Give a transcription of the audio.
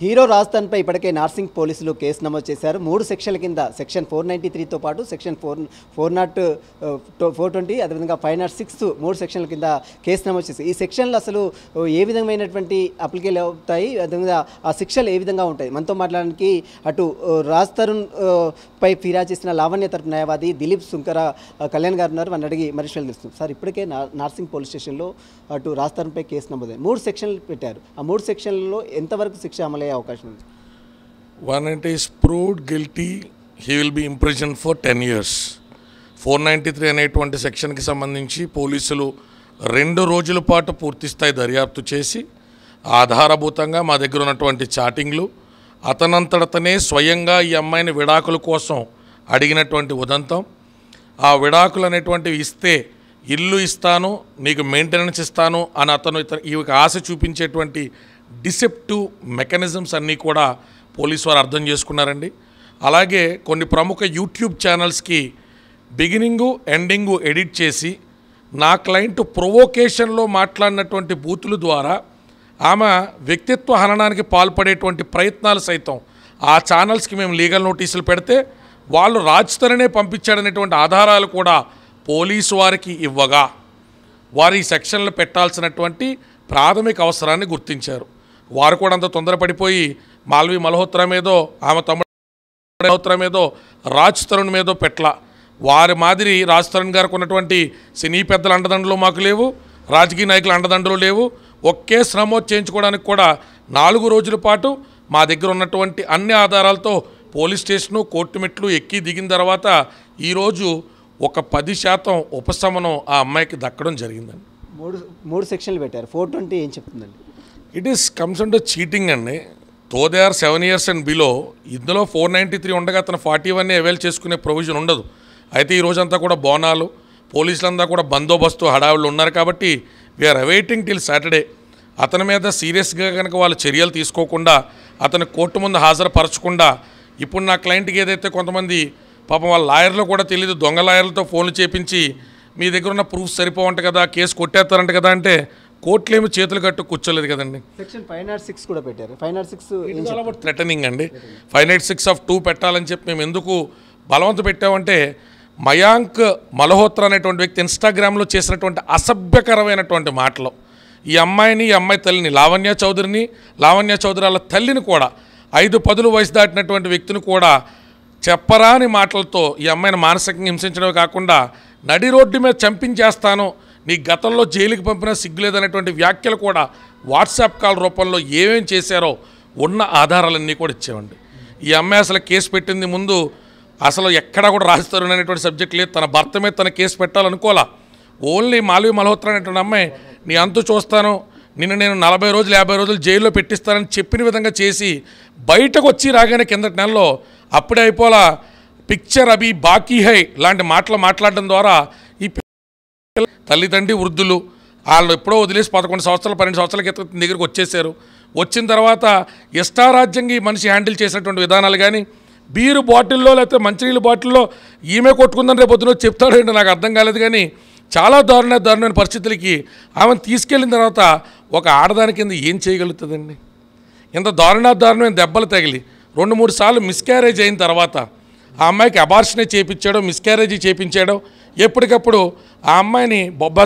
hero రాజస్థాన్పై ఇప్పటికే నార్సింగ్ పోలీసులు case నమోదు చేశారు మూడు సెక్షన్ల కింద సెక్షన్ ఫోర్ నైంటీ త్రీతో పాటు section four four nought four twenty అదేవిధంగా ఫైవ్ నాట్ సిక్స్ మూడు సెక్షన్ల కింద కేసు నమోదు చేశారు ఈ సెక్షన్లు అసలు ఏ విధమైనటువంటి అప్లికేలు అవుతాయి అదేవిధంగా ఆ శిక్షలు ఏ విధంగా ఉంటాయి మనతో మాట్లాడడానికి అటు రాజ్ తరుణ్ పై ఫిర్యాదు చేసిన లావణ్య తరపు న్యాయవాది దిలీప్ శుంకర కళ్యాణ్ గారు ఉన్నారు వారిని అడిగి మరిషలు తెలుస్తుంది సార్ ఇప్పటికే నార్సింగ్ పోలీస్ స్టేషన్లో అటు రాజ్ తరుణ్పై కేసు నమోదైంది మూడు సెక్షన్లు పెట్టారు ఆ మూడు సెక్షన్లలో ఎంతవరకు శిక్ష అమలు అయ్యే అవకాశం ఉంది వన్ అంటే is proved guilty he will be impression for ten years four ninety three అనేటువంటి సెక్షన్కి సంబంధించి పోలీసులు రెండు రోజుల పాటు పూర్తిస్థాయి దర్యాప్తు చేసి ఆధారభూతంగా మా దగ్గర ఉన్నటువంటి చాటింగ్లు అతనంతటతనే స్వయంగా ఈ అమ్మాయిని విడాకుల కోసం అడిగినటువంటి ఉదంతం ఆ విడాకులు అనేటువంటివి ఇస్తే ఇల్లు ఇస్తాను నీకు మెయింటెనెన్స్ ఇస్తాను అని అతను ఇతను ఆశ చూపించేటువంటి డిసెప్టివ్ మెకానిజమ్స్ అన్నీ కూడా పోలీసు వారు అర్థం చేసుకున్నారండి అలాగే కొన్ని ప్రముఖ యూట్యూబ్ ఛానల్స్కి బిగినింగు ఎండింగు ఎడిట్ చేసి నా క్లయింట్ ప్రొవోకేషన్లో మాట్లాడినటువంటి బూతుల ద్వారా ఆమె వ్యక్తిత్వ హననానికి పాల్పడేటువంటి ప్రయత్నాలు సైతం ఆ ఛానల్స్కి మేము లీగల్ నోటీసులు పెడితే వాళ్ళు రాజ్తరణే పంపించాడనేటువంటి ఆధారాలు కూడా పోలీసు వారికి ఇవ్వగా వారి సెక్షన్లు పెట్టాల్సినటువంటి ప్రాథమిక అవసరాన్ని గుర్తించారు వారు కూడా అంత తొందరపడిపోయి మాల్వి మల్హోత్రా మీదో ఆమె తమ్ముడు మల్హోత్రా మీదో రాజ్ తరుణ్ మీదో పెట్ల వారి మాదిరి రాజ్ తరుణ్ గారికి ఉన్నటువంటి సినీ పెద్దల అండదండలు మాకు లేవు రాజకీయ నాయకుల అండదండలు లేవు ఒకే శ్రమోత్ చేయించుకోవడానికి కూడా నాలుగు రోజుల పాటు మా దగ్గర ఉన్నటువంటి అన్ని ఆధారాలతో పోలీస్ స్టేషను కోర్టు మెట్లు ఎక్కి దిగిన తర్వాత ఈరోజు ఒక పది శాతం ఉపశమనం ఆ అమ్మాయికి దక్కడం జరిగిందండి మూడు మూడు సెక్షన్లు పెట్టారు ఫోర్ ట్వంటీ ఏం చెప్తుందండి it is comes and cheating అండి తో they are seven years and below ఇందులో ఫోర్ నైంటీ త్రీ ఉండగా అతను ఫార్టీ వన్ అవైల్ చేసుకునే ప్రొవిజన్ ఉండదు అయితే ఈ రోజంతా కూడా బోనాలు పోలీసులంతా కూడా బందోబస్తు హడావులు ఉన్నారు కాబట్టి వీఆర్ అవైటింగ్ టిల్ సాటర్డే అతని మీద సీరియస్గా కనుక వాళ్ళు చర్యలు తీసుకోకుండా అతను కోర్టు ముందు హాజరుపరచకుండా ఇప్పుడు నా క్లయింట్కి ఏదైతే కొంతమంది పాపం వాళ్ళ లాయర్లు కూడా తెలియదు దొంగ లాయర్లతో ఫోన్లు చేపించి మీ దగ్గర ఉన్న ప్రూఫ్ సరిపోవంట కదా కేసు కొట్టేస్తారంట కదా అంటే కోర్టులేమి చేతులు కట్టు కూర్చోలేదు కదండి ఫైవ్ సిక్స్ కూడా పెట్టారు థ్రెటనింగ్ అండి five nought six of two పెట్టాలని చెప్పి మేము ఎందుకు బలవంత పెట్టామంటే మయాంక్ మల్హోత్ర అనేటువంటి వ్యక్తి ఇన్స్టాగ్రామ్లో చేసినటువంటి అసభ్యకరమైనటువంటి మాటలు ఈ అమ్మాయిని ఈ అమ్మాయి తల్లిని లావణ్య చౌదరిని లావణ్య చౌదరి తల్లిని కూడా ఐదు పదులు వయసు దాటినటువంటి వ్యక్తిని కూడా చెప్పరాని మాటలతో ఈ అమ్మాయిని మానసికంగా హింసించడమే కాకుండా నడి రోడ్డు మీద చంపించేస్తాను మీ గతంలో జైలుకి పంపినా సిగ్గులేదనేటువంటి వ్యాఖ్యలు కూడా వాట్సాప్ కాల్ రూపంలో ఏమేం చేశారో ఉన్న ఆధారాలన్నీ కూడా ఇచ్చేవండి ఈ అమ్మాయి అసలు కేసు పెట్టింది ముందు అసలు ఎక్కడా కూడా రాస్తారు అనేటువంటి సబ్జెక్ట్ లేదు తన భర్త మీద తన కేసు పెట్టాలనుకోవాలా ఓన్లీ మాలవి మల్హోత్రా అనేటువంటి అమ్మాయి నీ అంతు చూస్తాను నిన్ను నేను నలభై రోజులు యాభై రోజులు జైల్లో పెట్టిస్తానని చెప్పిన విధంగా చేసి బయటకు వచ్చి రాగానే కిందటి నెలలో అప్పుడే అయిపోలా పిక్చర్ అబీ బాకీ హై లాంటి మాటలు మాట్లాడడం ద్వారా తల్లిదండ్రి వృద్ధులు వాళ్ళు ఎప్పుడో వదిలేసి పదకొండు సంవత్సరాలు పన్నెండు సంవత్సరాల క్రితం దగ్గరికి వచ్చేసారు వచ్చిన తర్వాత ఇష్టారాజ్యంగా ఈ మనిషి హ్యాండిల్ చేసినటువంటి విధానాలు కానీ బీరు బాటిల్లో లేకపోతే మంచినీళ్ళ బాటిల్లో ఈమె కొట్టుకుందని రేపు పొద్దున చెప్తాడు ఏంటో నాకు అర్థం కాలేదు కానీ చాలా దారుణ దారుణమైన పరిస్థితులకి ఆమెను తీసుకెళ్ళిన తర్వాత ఒక ఆడదాని కింద ఏం చేయగలుగుతుందండి ఇంత దారుణ దారుణమైన దెబ్బలు తగిలి రెండు మూడు సార్లు మిస్క్యారేజ్ అయిన తర్వాత ఆ అమ్మాయికి అబార్షన్ చేయించాడో మిస్క్యారేజీ చేయించాడో ఎప్పటికప్పుడు ఆ అమ్మాయిని బొబ్బ